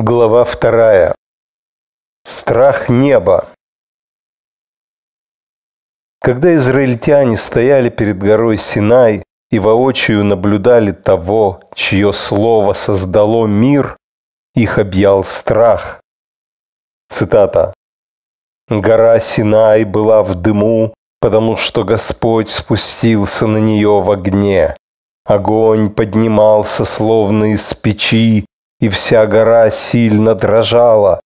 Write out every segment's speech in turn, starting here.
Глава вторая. Страх неба. Когда израильтяне стояли перед горой Синай и воочию наблюдали того, чье слово создало мир, их объял страх. Цитата. «Гора Синай была в дыму, потому что Господь спустился на нее в огне. Огонь поднимался, словно из печи, и вся гора сильно дрожала.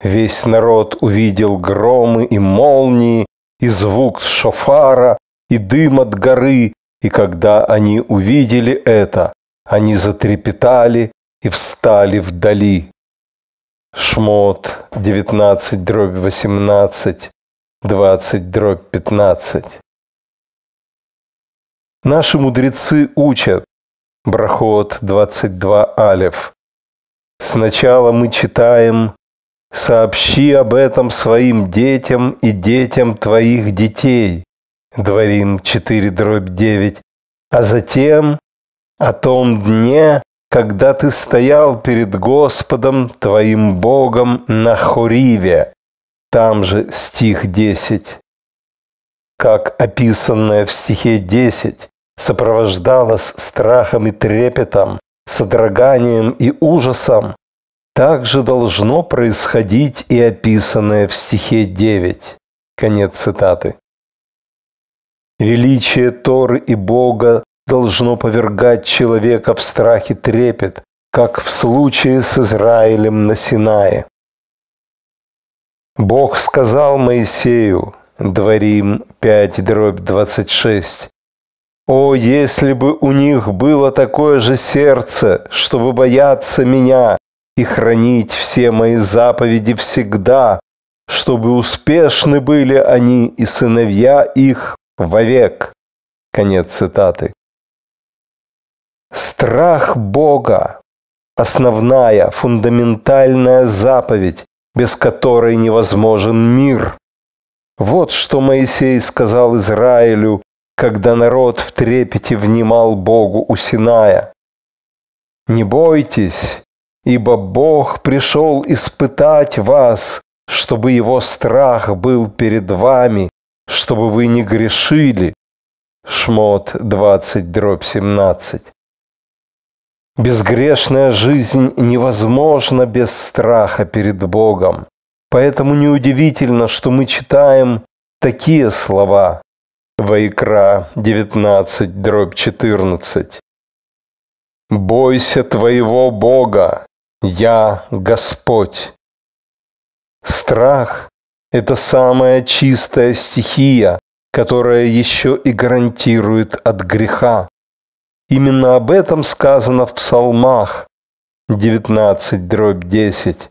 Весь народ увидел громы и молнии, и звук шофара, и дым от горы, и когда они увидели это, они затрепетали и встали вдали. Шмот 19 дробь 18, 20 дробь 15. Наши мудрецы учат, Брахот 22 алев, Сначала мы читаем «Сообщи об этом своим детям и детям твоих детей» Дворим 4 дробь 9, а затем о том дне, когда ты стоял перед Господом, твоим Богом, на Хориве. Там же стих 10. Как описанное в стихе 10 сопровождалось страхом и трепетом, содроганием и ужасом, так же должно происходить и описанное в стихе 9. Конец цитаты. Величие Торы и Бога должно повергать человека в страх и трепет, как в случае с Израилем на Синае. Бог сказал Моисею, Дворим 5, дробь 26, о, если бы у них было такое же сердце, чтобы бояться меня и хранить все мои заповеди всегда, чтобы успешны были они и сыновья их вовек. Конец цитаты. Страх Бога – основная, фундаментальная заповедь, без которой невозможен мир. Вот что Моисей сказал Израилю когда народ в трепете внимал Богу у Синая. «Не бойтесь, ибо Бог пришел испытать вас, чтобы его страх был перед вами, чтобы вы не грешили». Шмот 20, дробь 17. Безгрешная жизнь невозможна без страха перед Богом. Поэтому неудивительно, что мы читаем такие слова Вайкра 19, дробь 14. «Бойся твоего Бога, я Господь». Страх – это самая чистая стихия, которая еще и гарантирует от греха. Именно об этом сказано в псалмах 19, дробь 10.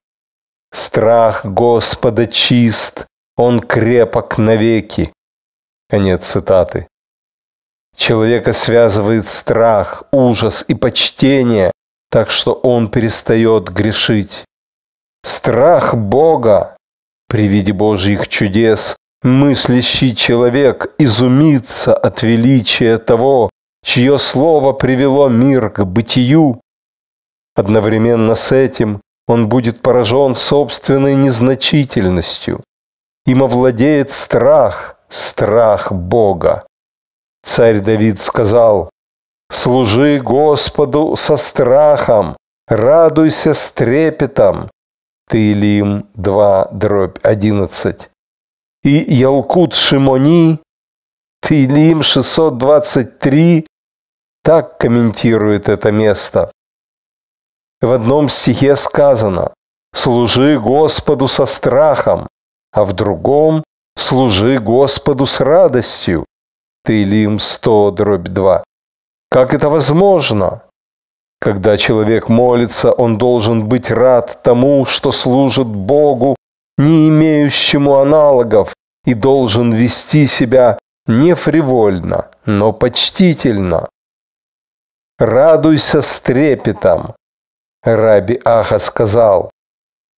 «Страх Господа чист, он крепок навеки». Конец цитаты. Человека связывает страх, ужас и почтение, так что он перестает грешить. Страх Бога при виде Божьих чудес мыслящий человек изумится от величия того, чье слово привело мир к бытию. Одновременно с этим он будет поражен собственной незначительностью. Им овладеет страх – страх Бога. Царь Давид сказал, «Служи Господу со страхом, радуйся с трепетом». Таилим 2, дробь 11. И Ялкут Шимони, Таилим 623, так комментирует это место. В одном стихе сказано «Служи Господу со страхом», а в другом служи Господу с радостью. Таилим 100, дробь 2. Как это возможно? Когда человек молится, он должен быть рад тому, что служит Богу, не имеющему аналогов, и должен вести себя не фривольно, но почтительно. Радуйся с трепетом. Раби Аха сказал,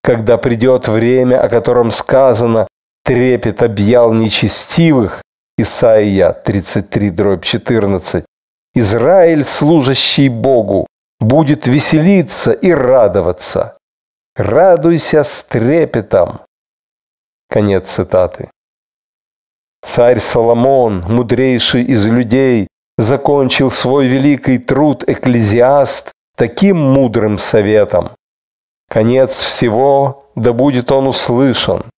когда придет время, о котором сказано, трепет объял нечестивых, Исаия 33, дробь 14. Израиль, служащий Богу, будет веселиться и радоваться. Радуйся с трепетом. Конец цитаты. Царь Соломон, мудрейший из людей, закончил свой великий труд «Экклезиаст» таким мудрым советом. Конец всего, да будет он услышан.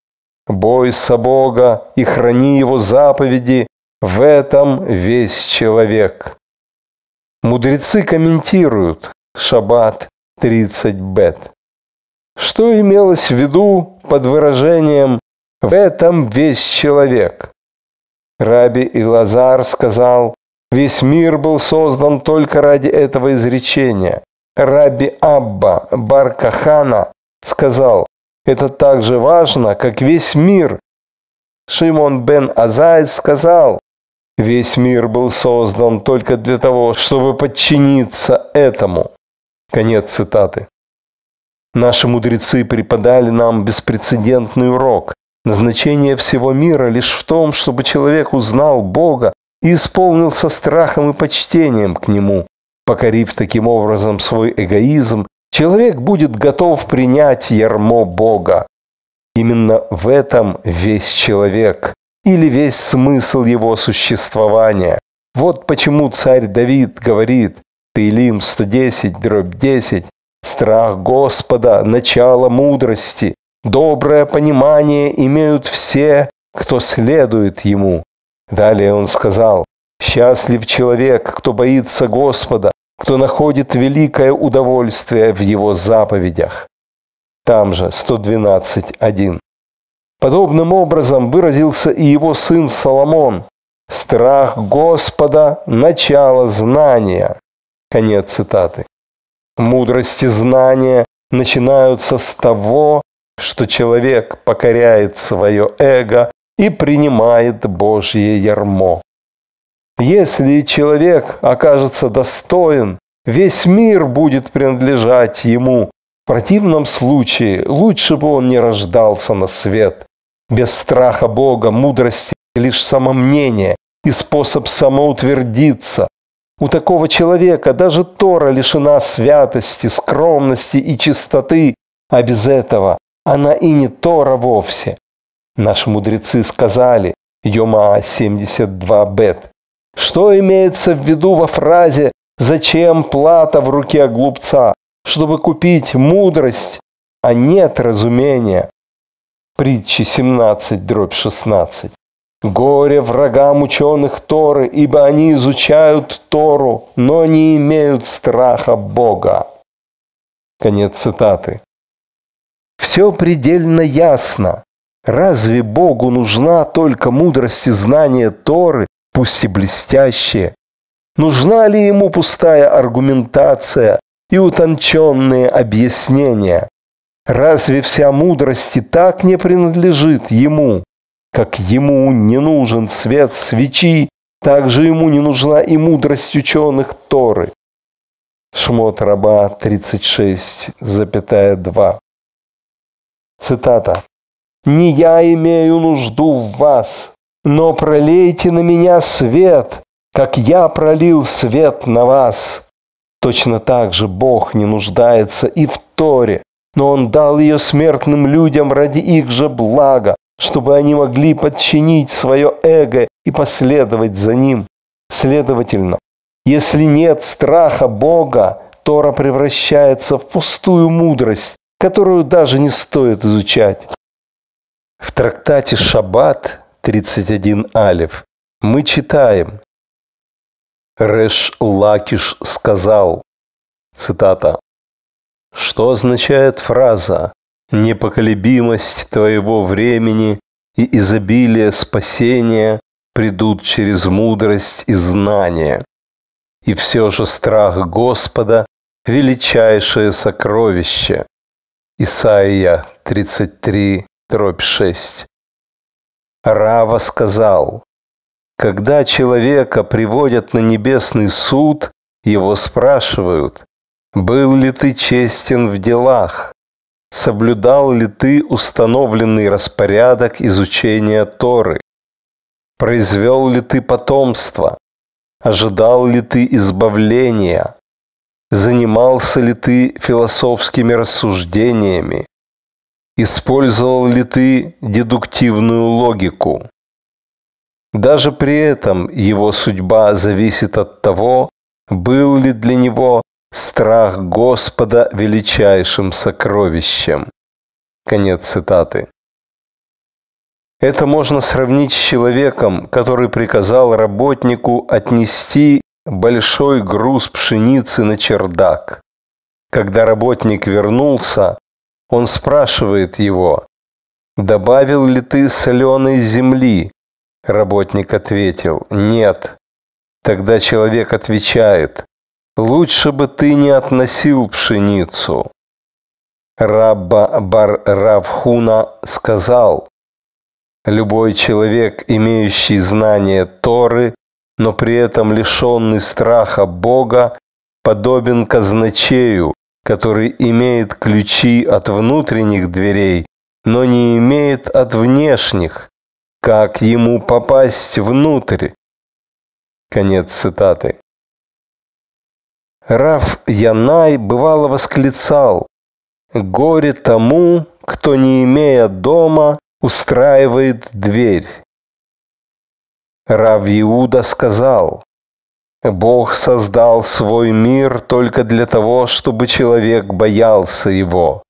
Бойся Бога и храни Его заповеди, в этом весь человек. Мудрецы комментируют Шаббат 30 бет. Что имелось в виду под выражением «в этом весь человек»? Раби Илазар сказал, весь мир был создан только ради этого изречения. Раби Абба Баркахана сказал, это так же важно, как весь мир. Шимон бен Азайд сказал, весь мир был создан только для того, чтобы подчиниться этому. Конец цитаты. Наши мудрецы преподали нам беспрецедентный урок. Назначение всего мира лишь в том, чтобы человек узнал Бога и исполнился страхом и почтением к Нему, покорив таким образом свой эгоизм Человек будет готов принять ярмо Бога. Именно в этом весь человек или весь смысл его существования. Вот почему царь Давид говорит, Таилим 110, дробь 10, «Страх Господа – начало мудрости, доброе понимание имеют все, кто следует Ему». Далее он сказал, «Счастлив человек, кто боится Господа, кто находит великое удовольствие в его заповедях. Там же 112.1. Подобным образом выразился и его сын Соломон. «Страх Господа – начало знания». Конец цитаты. Мудрости знания начинаются с того, что человек покоряет свое эго и принимает Божье ярмо. Если человек окажется достоин, весь мир будет принадлежать ему. В противном случае лучше бы он не рождался на свет. Без страха Бога, мудрости лишь самомнение и способ самоутвердиться. У такого человека даже Тора лишена святости, скромности и чистоты, а без этого она и не Тора вовсе. Наши мудрецы сказали, Йома 72 бет, что имеется в виду во фразе «Зачем плата в руке глупца?» Чтобы купить мудрость, а нет разумения. Притчи 17, дробь 16. Горе врагам ученых Торы, ибо они изучают Тору, но не имеют страха Бога. Конец цитаты. Все предельно ясно. Разве Богу нужна только мудрость и знание Торы, пусть и блестящие. Нужна ли ему пустая аргументация и утонченные объяснения? Разве вся мудрость и так не принадлежит ему? Как ему не нужен свет свечи, так же ему не нужна и мудрость ученых Торы. Шмот раба 36,2. Цитата. «Не я имею нужду в вас, но пролейте на меня свет, как я пролил свет на вас. Точно так же Бог не нуждается и в Торе, но Он дал ее смертным людям ради их же блага, чтобы они могли подчинить свое эго и последовать за ним. Следовательно, если нет страха Бога, Тора превращается в пустую мудрость, которую даже не стоит изучать. В трактате «Шаббат» 31 алиф, мы читаем. Реш Лакиш сказал, цитата, «Что означает фраза «Непоколебимость твоего времени и изобилие спасения придут через мудрость и знание. И все же страх Господа – величайшее сокровище». Исаия 33, дробь 6. Рава сказал, «Когда человека приводят на небесный суд, его спрашивают, был ли ты честен в делах, соблюдал ли ты установленный распорядок изучения Торы, произвел ли ты потомство, ожидал ли ты избавления, занимался ли ты философскими рассуждениями, Использовал ли ты дедуктивную логику? Даже при этом его судьба зависит от того, был ли для него страх Господа величайшим сокровищем. Конец цитаты. Это можно сравнить с человеком, который приказал работнику отнести большой груз пшеницы на чердак. Когда работник вернулся, он спрашивает его, «Добавил ли ты соленой земли?» Работник ответил, «Нет». Тогда человек отвечает, «Лучше бы ты не относил пшеницу». Рабба Бар Равхуна сказал, «Любой человек, имеющий знание Торы, но при этом лишенный страха Бога, подобен казначею, который имеет ключи от внутренних дверей, но не имеет от внешних. Как ему попасть внутрь? Конец цитаты. Раф Янай бывало восклицал «Горе тому, кто, не имея дома, устраивает дверь». Рав Иуда сказал Бог создал свой мир только для того, чтобы человек боялся его.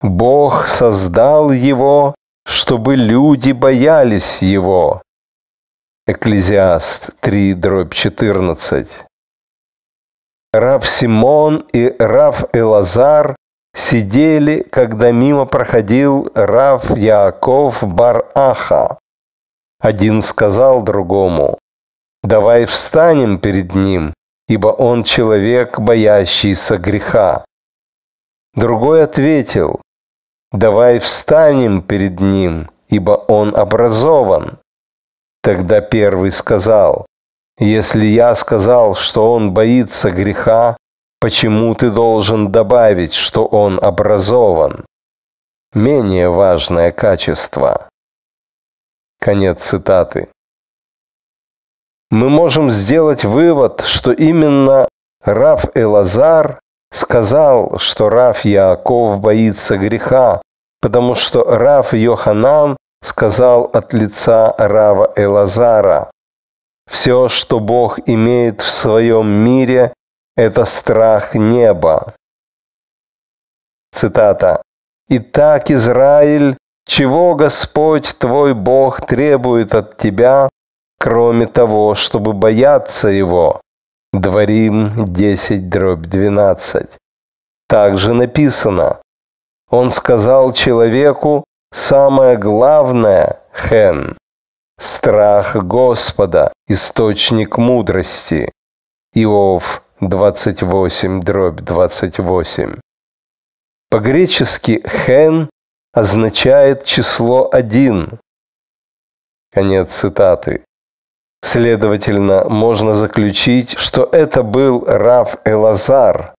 Бог создал его, чтобы люди боялись его. Экклезиаст 3, дробь 14. Рав Симон и Рав Элазар сидели, когда мимо проходил Рав Яаков Бар-Аха. Один сказал другому, Давай встанем перед Ним, ибо Он человек, боящийся греха. Другой ответил, давай встанем перед Ним, ибо Он образован. Тогда первый сказал, если я сказал, что Он боится греха, почему ты должен добавить, что Он образован? Менее важное качество. Конец цитаты мы можем сделать вывод, что именно Раф Элазар сказал, что Раф Яаков боится греха, потому что Раф Йоханан сказал от лица Рава Элазара. Все, что Бог имеет в своем мире, это страх неба. Цитата. «Итак, Израиль, чего Господь твой Бог требует от тебя, кроме того, чтобы бояться его. Дворим 10 дробь 12. Также написано. Он сказал человеку самое главное, Хен, страх Господа, источник мудрости. Иов 28 дробь 28. По-гречески «хен» означает число один. Конец цитаты. Следовательно, можно заключить, что это был Рав Элазар.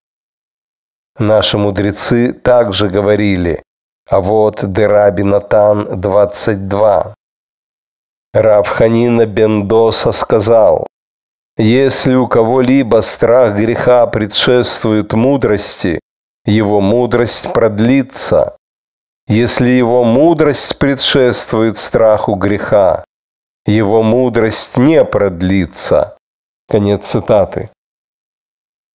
Наши мудрецы также говорили, а вот Дераби Натан 22. Рав Ханина Бендоса сказал, если у кого-либо страх греха предшествует мудрости, его мудрость продлится. Если его мудрость предшествует страху греха, его мудрость не продлится. Конец цитаты.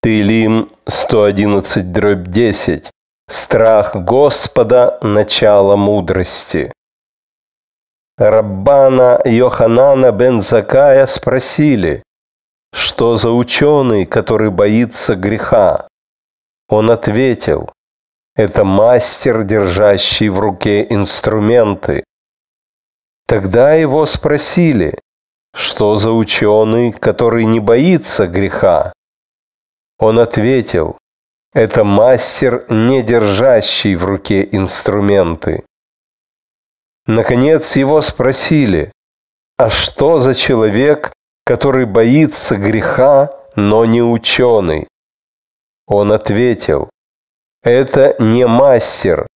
Таилим 111 дробь 10. Страх Господа – начало мудрости. Раббана Йоханана бен Закая спросили, что за ученый, который боится греха? Он ответил, это мастер, держащий в руке инструменты. Тогда его спросили, что за ученый, который не боится греха? Он ответил, это мастер, не держащий в руке инструменты. Наконец его спросили, а что за человек, который боится греха, но не ученый? Он ответил, это не мастер,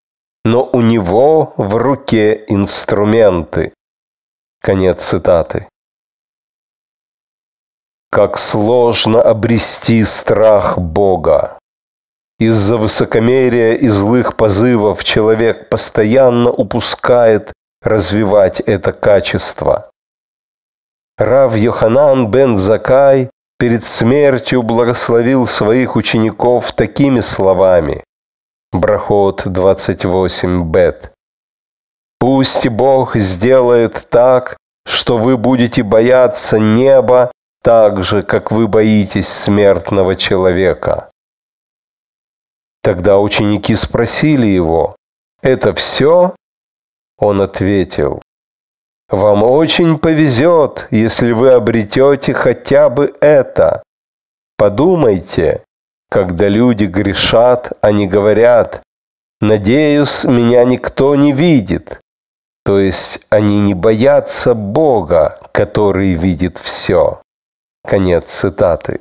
но у него в руке инструменты. Конец цитаты. Как сложно обрести страх Бога. Из-за высокомерия и злых позывов человек постоянно упускает развивать это качество. Рав Йоханан бен Закай перед смертью благословил своих учеников такими словами. Брахот 28 бет. Пусть Бог сделает так, что вы будете бояться неба так же, как вы боитесь смертного человека. Тогда ученики спросили его, «Это все?» Он ответил, «Вам очень повезет, если вы обретете хотя бы это. Подумайте, когда люди грешат, они говорят, «Надеюсь, меня никто не видит». То есть они не боятся Бога, который видит все. Конец цитаты.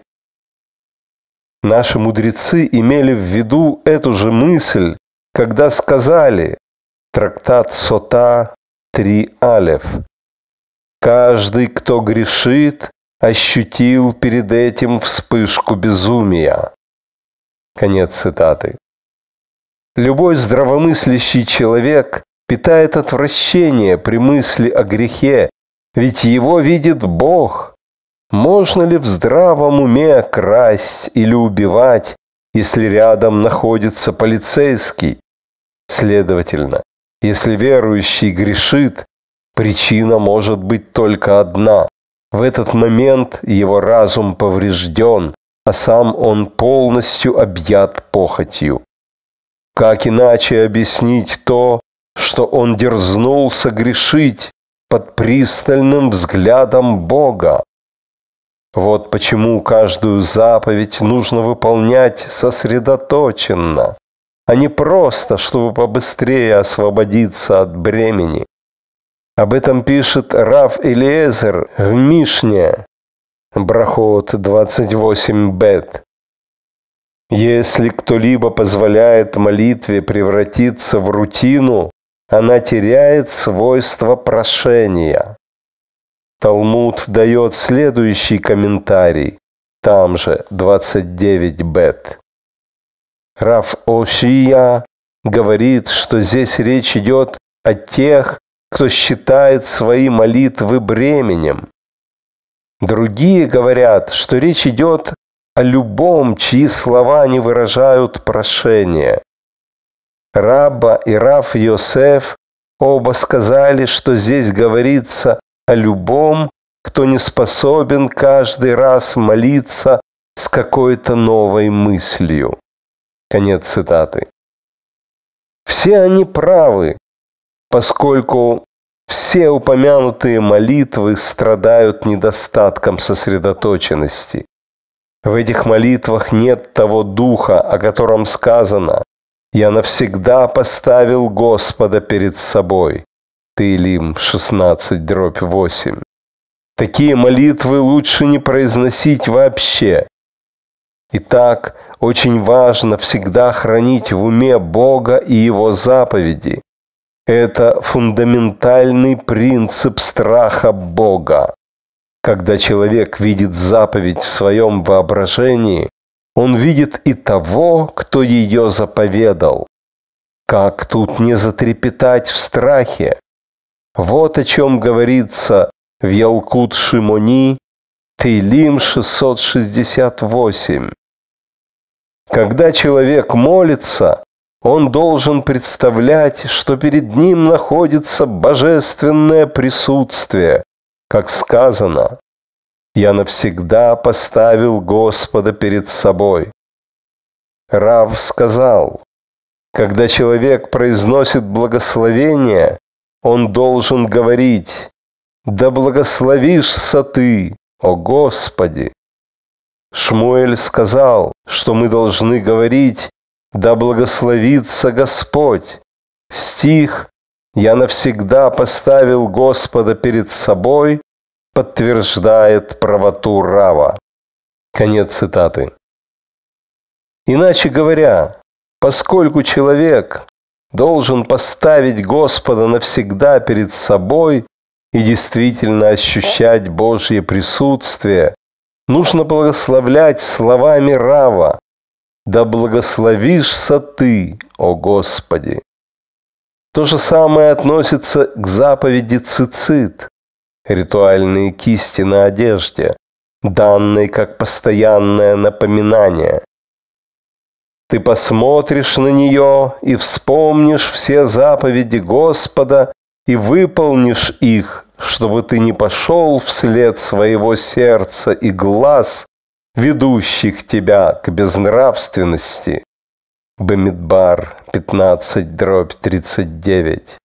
Наши мудрецы имели в виду эту же мысль, когда сказали трактат Сота 3 Алев. Каждый, кто грешит, ощутил перед этим вспышку безумия. Конец цитаты. Любой здравомыслящий человек питает отвращение при мысли о грехе, ведь его видит Бог. Можно ли в здравом уме красть или убивать, если рядом находится полицейский? Следовательно, если верующий грешит, причина может быть только одна. В этот момент его разум поврежден, а сам он полностью объят похотью. Как иначе объяснить то, что он дерзнул согрешить под пристальным взглядом Бога. Вот почему каждую заповедь нужно выполнять сосредоточенно, а не просто, чтобы побыстрее освободиться от бремени. Об этом пишет Рав Элиезер в Мишне, Брахот 28 Бет. Если кто-либо позволяет молитве превратиться в рутину, она теряет свойство прошения. Талмуд дает следующий комментарий, там же 29 бет. Раф Ошия говорит, что здесь речь идет о тех, кто считает свои молитвы бременем. Другие говорят, что речь идет о любом, чьи слова не выражают прошение. Раба и Раф Йосеф оба сказали, что здесь говорится о любом, кто не способен каждый раз молиться с какой-то новой мыслью. Конец цитаты. Все они правы, поскольку все упомянутые молитвы страдают недостатком сосредоточенности. В этих молитвах нет того духа, о котором сказано я навсегда поставил Господа перед собой. Тылим 16, дробь 8. Такие молитвы лучше не произносить вообще. Итак, очень важно всегда хранить в уме Бога и Его заповеди. Это фундаментальный принцип страха Бога. Когда человек видит заповедь в своем воображении, он видит и того, кто ее заповедал. Как тут не затрепетать в страхе? Вот о чем говорится в Ялкут Шимони, Тейлим 668. Когда человек молится, он должен представлять, что перед ним находится божественное присутствие, как сказано, я навсегда поставил Господа перед собой. Рав сказал, когда человек произносит благословение, он должен говорить, «Да благословишься ты, о Господи!» Шмуэль сказал, что мы должны говорить, «Да благословится Господь!» Стих «Я навсегда поставил Господа перед собой» подтверждает правоту Рава. Конец цитаты. Иначе говоря, поскольку человек должен поставить Господа навсегда перед собой и действительно ощущать Божье присутствие, нужно благословлять словами Рава «Да благословишься Ты, о Господи!» То же самое относится к заповеди Цицит ритуальные кисти на одежде, данные как постоянное напоминание. Ты посмотришь на нее и вспомнишь все заповеди Господа и выполнишь их, чтобы ты не пошел вслед своего сердца и глаз, ведущих тебя к безнравственности. Бамидбар 15 дробь 39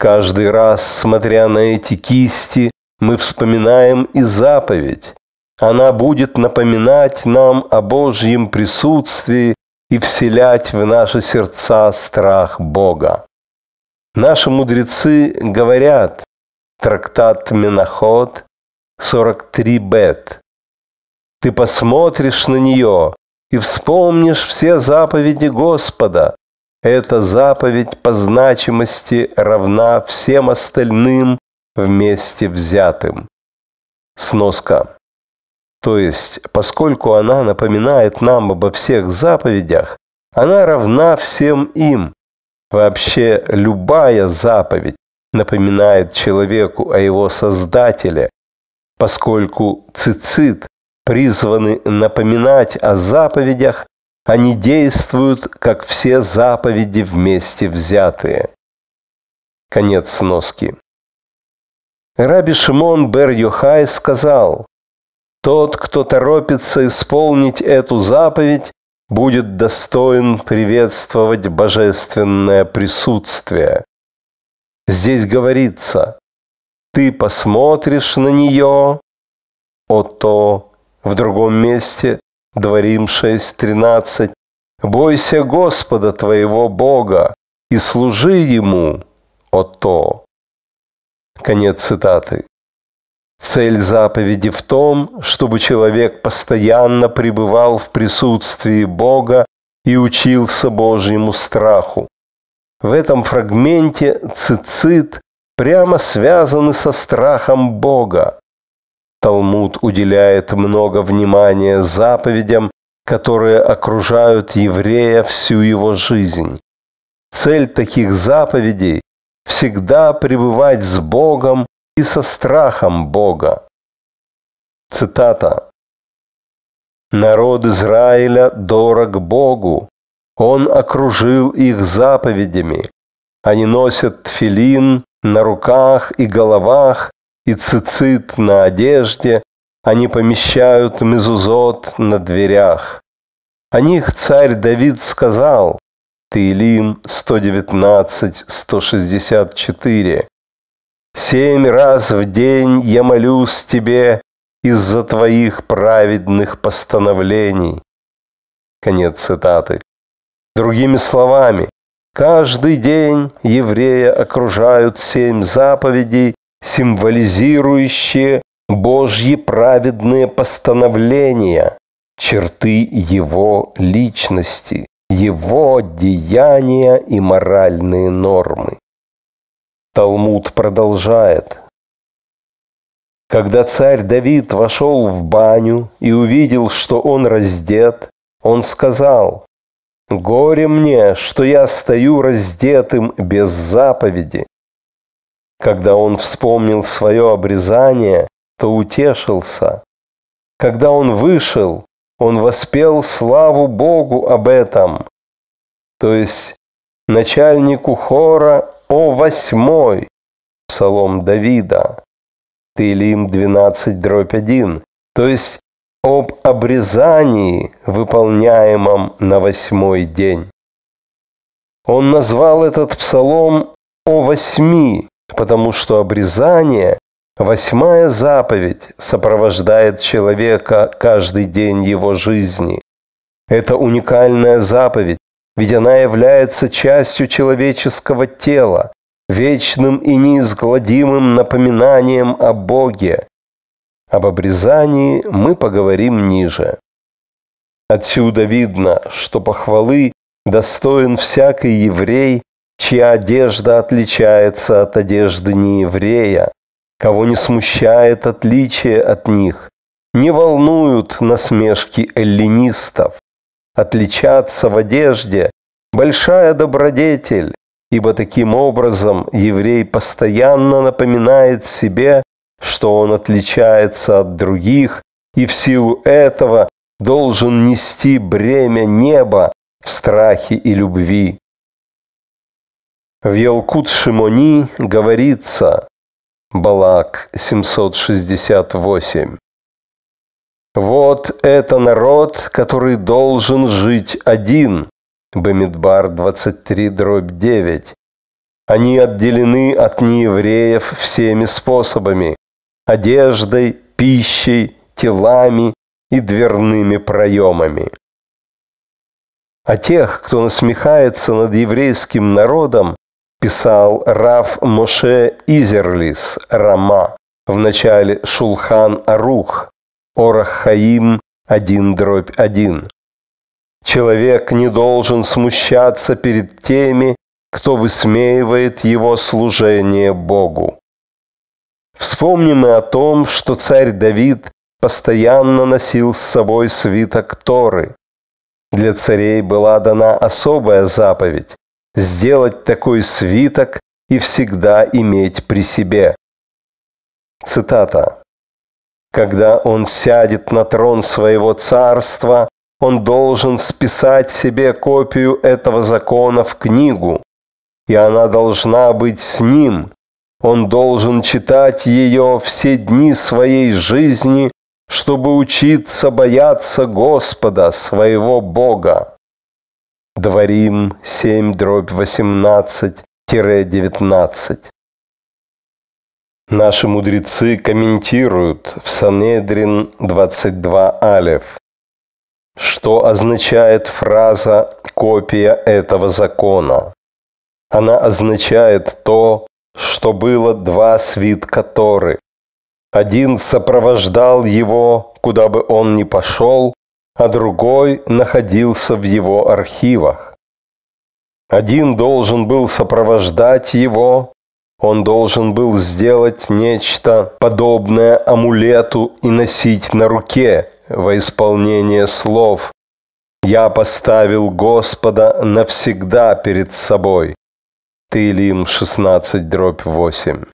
Каждый раз, смотря на эти кисти, мы вспоминаем и заповедь. Она будет напоминать нам о Божьем присутствии и вселять в наши сердца страх Бога. Наши мудрецы говорят, трактат Менаход 43 бет. Ты посмотришь на нее и вспомнишь все заповеди Господа, эта заповедь по значимости равна всем остальным вместе взятым. Сноска. То есть, поскольку она напоминает нам обо всех заповедях, она равна всем им. Вообще любая заповедь напоминает человеку о его Создателе, поскольку цицит призваны напоминать о заповедях, они действуют, как все заповеди вместе взятые. Конец носки. Раби Шимон бер Йохай сказал, «Тот, кто торопится исполнить эту заповедь, будет достоин приветствовать божественное присутствие». Здесь говорится, «Ты посмотришь на нее, о то». В другом месте Дворим 6.13. «Бойся Господа твоего Бога и служи Ему, о то». Конец цитаты. Цель заповеди в том, чтобы человек постоянно пребывал в присутствии Бога и учился Божьему страху. В этом фрагменте цицит прямо связаны со страхом Бога. Талмуд уделяет много внимания заповедям, которые окружают еврея всю его жизнь. Цель таких заповедей – всегда пребывать с Богом и со страхом Бога. Цитата. «Народ Израиля дорог Богу, Он окружил их заповедями. Они носят филин на руках и головах, и цицит на одежде, они помещают мезузот на дверях. О них царь Давид сказал, Таилим 119-164. «Семь раз в день я молюсь тебе из-за твоих праведных постановлений». Конец цитаты. Другими словами, каждый день еврея окружают семь заповедей, символизирующие Божьи праведные постановления, черты его личности, его деяния и моральные нормы. Талмуд продолжает. Когда царь Давид вошел в баню и увидел, что он раздет, он сказал, «Горе мне, что я стою раздетым без заповеди, когда он вспомнил свое обрезание, то утешился. Когда он вышел, он воспел славу Богу об этом. То есть начальнику хора о восьмой, псалом Давида, Тилим 12, дробь 1, то есть об обрезании, выполняемом на восьмой день. Он назвал этот псалом о восьми, потому что обрезание, восьмая заповедь, сопровождает человека каждый день его жизни. Это уникальная заповедь, ведь она является частью человеческого тела, вечным и неизгладимым напоминанием о Боге. Об обрезании мы поговорим ниже. Отсюда видно, что похвалы достоин всякий еврей, чья одежда отличается от одежды нееврея, кого не смущает отличие от них, не волнуют насмешки эллинистов. Отличаться в одежде – большая добродетель, ибо таким образом еврей постоянно напоминает себе, что он отличается от других и в силу этого должен нести бремя неба в страхе и любви. В Ялкут-Шимони говорится Балак 768. Вот это народ, который должен жить один. Бамидбар 23 дробь 9. Они отделены от неевреев всеми способами – одеждой, пищей, телами и дверными проемами. А тех, кто насмехается над еврейским народом, писал Раф Моше Изерлис Рама в начале Шулхан Арух, Орахаим 1.1. Человек не должен смущаться перед теми, кто высмеивает его служение Богу. Вспомним и о том, что царь Давид постоянно носил с собой свиток Торы. Для царей была дана особая заповедь сделать такой свиток и всегда иметь при себе. Цитата. Когда он сядет на трон своего царства, он должен списать себе копию этого закона в книгу, и она должна быть с ним. Он должен читать ее все дни своей жизни, чтобы учиться бояться Господа, своего Бога. Дворим 7 дробь 18-19. Наши мудрецы комментируют в Санедрин 22 алев, что означает фраза «копия этого закона». Она означает то, что было два свитка Торы. Один сопровождал его, куда бы он ни пошел, а другой находился в его архивах. Один должен был сопровождать его, он должен был сделать нечто подобное амулету и носить на руке во исполнение слов «Я поставил Господа навсегда перед собой». Тылим 16 дробь 8.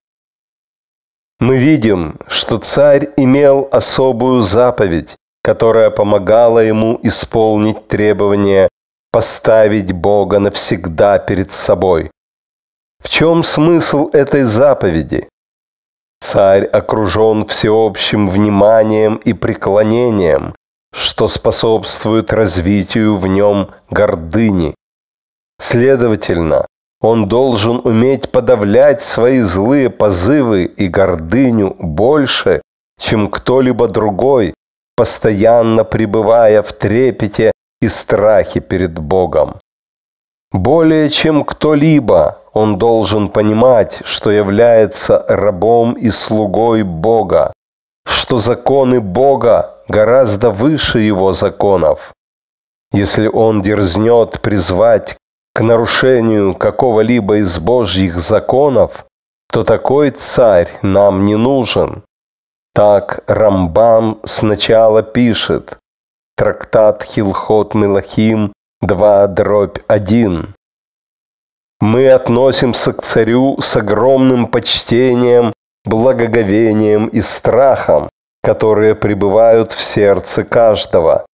Мы видим, что царь имел особую заповедь которая помогала ему исполнить требование поставить Бога навсегда перед собой. В чем смысл этой заповеди? Царь окружен всеобщим вниманием и преклонением, что способствует развитию в нем гордыни. Следовательно, он должен уметь подавлять свои злые позывы и гордыню больше, чем кто-либо другой, постоянно пребывая в трепете и страхе перед Богом. Более чем кто-либо он должен понимать, что является рабом и слугой Бога, что законы Бога гораздо выше его законов. Если он дерзнет призвать к нарушению какого-либо из Божьих законов, то такой царь нам не нужен. Так Рамбам сначала пишет. Трактат Хилхот Мелахим 2 дробь 1. Мы относимся к царю с огромным почтением, благоговением и страхом, которые пребывают в сердце каждого.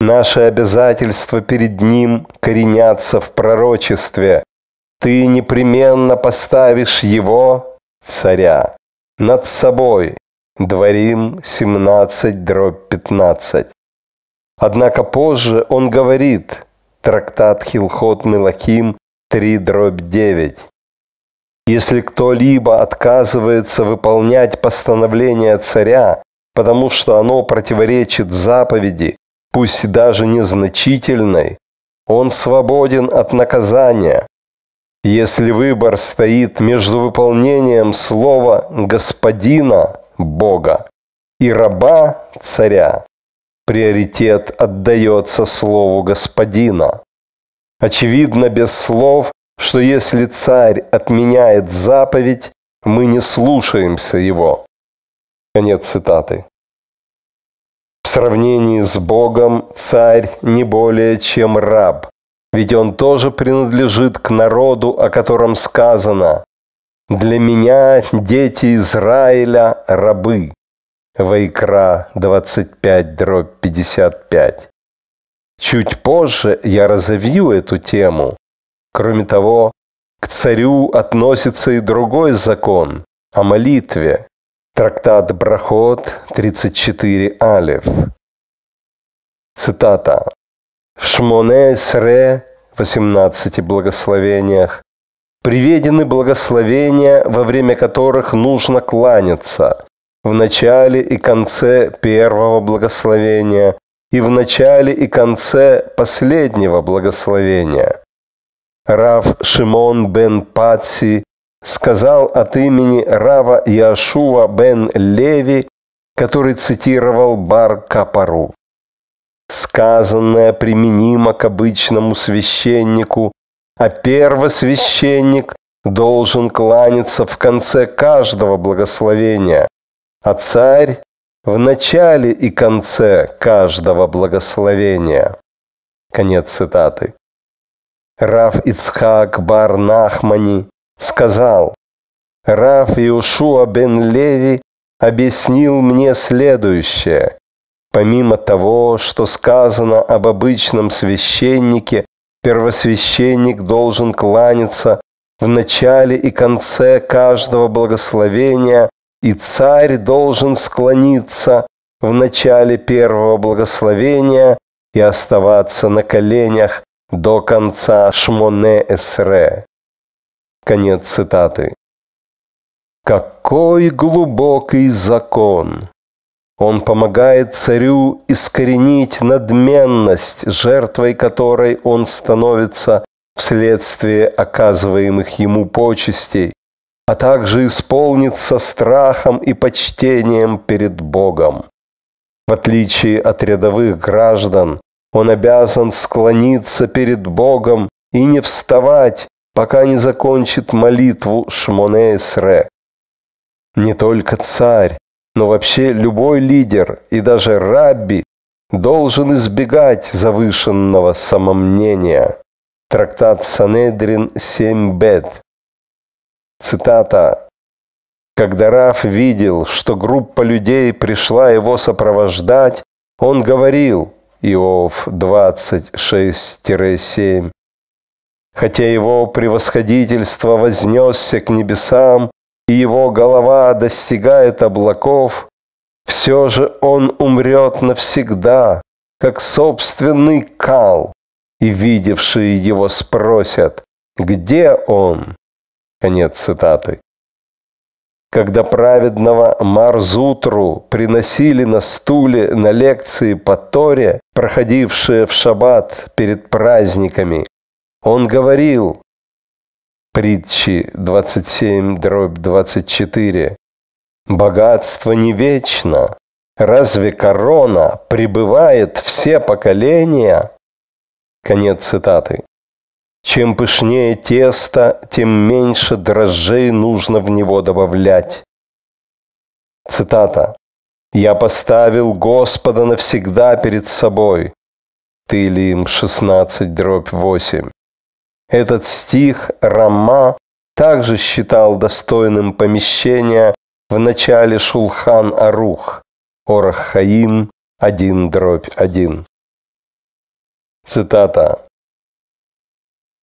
Наши обязательства перед ним коренятся в пророчестве. Ты непременно поставишь его, царя, над собой, Дворим 17, дробь 15. Однако позже он говорит, трактат Хилхот Мелаким 3, дробь 9. Если кто-либо отказывается выполнять постановление царя, потому что оно противоречит заповеди, пусть даже незначительной, он свободен от наказания. Если выбор стоит между выполнением слова «господина» Бога и раба царя. Приоритет отдается слову господина. Очевидно без слов, что если царь отменяет заповедь, мы не слушаемся его. Конец цитаты. В сравнении с Богом царь не более чем раб, ведь он тоже принадлежит к народу, о котором сказано для меня дети Израиля рабы. Вайкра 25 дробь 55. Чуть позже я разовью эту тему. Кроме того, к царю относится и другой закон о молитве. Трактат Брахот 34 Алев. Цитата. В Шмоне Сре, 18 благословениях, Приведены благословения, во время которых нужно кланяться в начале и конце первого благословения и в начале и конце последнего благословения. Рав Шимон бен Паци сказал от имени Рава Яшуа бен Леви, который цитировал Бар Капару. Сказанное применимо к обычному священнику, а первосвященник должен кланяться в конце каждого благословения, а царь в начале и конце каждого благословения. Конец цитаты. Рав Ицхак бар Нахмани сказал, Рав Иушуа бен Леви объяснил мне следующее. Помимо того, что сказано об обычном священнике Первосвященник должен кланяться в начале и конце каждого благословения, и царь должен склониться в начале первого благословения и оставаться на коленях до конца Шмоне Эсре. Конец цитаты. Какой глубокий закон! Он помогает царю искоренить надменность, жертвой которой он становится вследствие оказываемых ему почестей, а также исполнится страхом и почтением перед Богом. В отличие от рядовых граждан, он обязан склониться перед Богом и не вставать, пока не закончит молитву Шмонеесре. Не только царь, но вообще любой лидер и даже рабби должен избегать завышенного самомнения. Трактат Санедрин 7 бет. Цитата. Когда Раф видел, что группа людей пришла его сопровождать, он говорил, Иов 26-7, хотя его превосходительство вознесся к небесам, и его голова достигает облаков, все же он умрет навсегда, как собственный кал, и видевшие его спросят, где он? Конец цитаты. Когда праведного Марзутру приносили на стуле на лекции по Торе, проходившие в шаббат перед праздниками, он говорил, Притчи 27, дробь 24. «Богатство не вечно. Разве корона пребывает все поколения?» Конец цитаты. Чем пышнее тесто, тем меньше дрожжей нужно в него добавлять. Цитата. «Я поставил Господа навсегда перед собой». Тылим 16, дробь 8. Этот стих Рама также считал достойным помещения в начале Шулхан Арух, Орахаим 1 дробь 1. Цитата.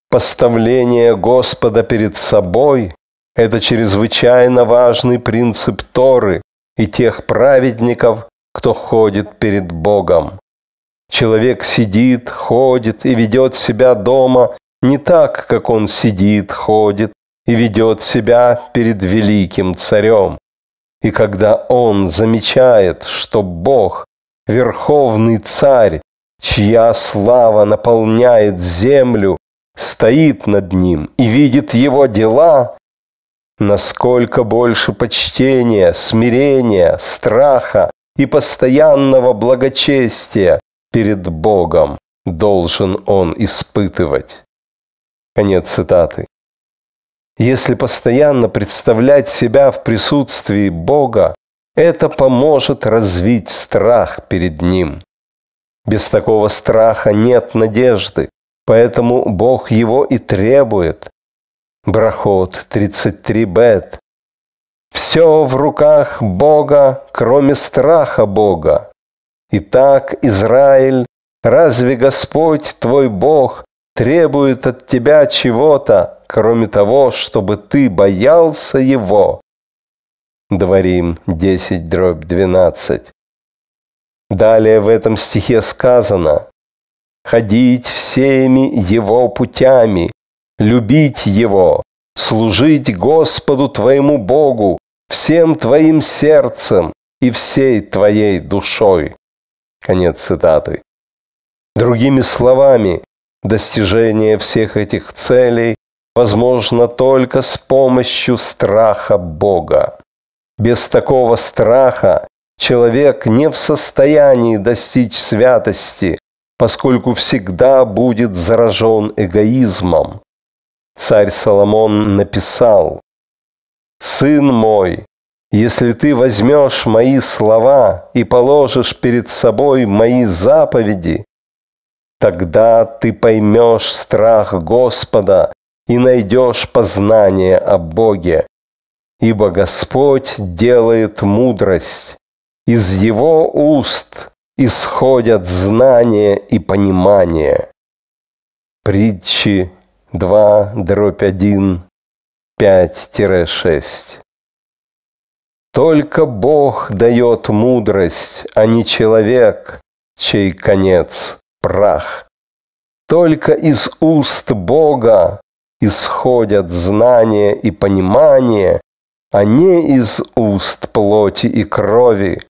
Поставление Господа перед собой – это чрезвычайно важный принцип Торы и тех праведников, кто ходит перед Богом. Человек сидит, ходит и ведет себя дома не так, как он сидит, ходит и ведет себя перед великим царем. И когда он замечает, что Бог, верховный царь, чья слава наполняет землю, стоит над ним и видит его дела, насколько больше почтения, смирения, страха и постоянного благочестия перед Богом должен он испытывать. Конец цитаты. Если постоянно представлять себя в присутствии Бога, это поможет развить страх перед Ним. Без такого страха нет надежды, поэтому Бог его и требует. Брахот 33 бет. Все в руках Бога, кроме страха Бога. Итак, Израиль, разве Господь твой Бог требует от тебя чего-то, кроме того, чтобы ты боялся его. Дворим 10 дробь 12. Далее в этом стихе сказано «Ходить всеми его путями, любить его, служить Господу твоему Богу всем твоим сердцем и всей твоей душой». Конец цитаты. Другими словами, Достижение всех этих целей возможно только с помощью страха Бога. Без такого страха человек не в состоянии достичь святости, поскольку всегда будет заражен эгоизмом. Царь Соломон написал, «Сын мой, если ты возьмешь мои слова и положишь перед собой мои заповеди, Тогда ты поймешь страх Господа и найдешь познание о Боге. Ибо Господь делает мудрость, из Его уст исходят знания и понимание. Притчи 2, дробь 1, 5-6. Только Бог дает мудрость, а не человек, чей конец прах. Только из уст Бога исходят знания и понимание, а не из уст плоти и крови.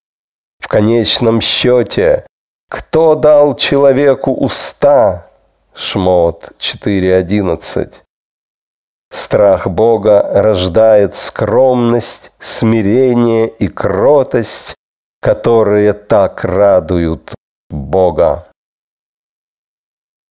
В конечном счете, кто дал человеку уста? Шмот 4.11. Страх Бога рождает скромность, смирение и кротость, которые так радуют Бога.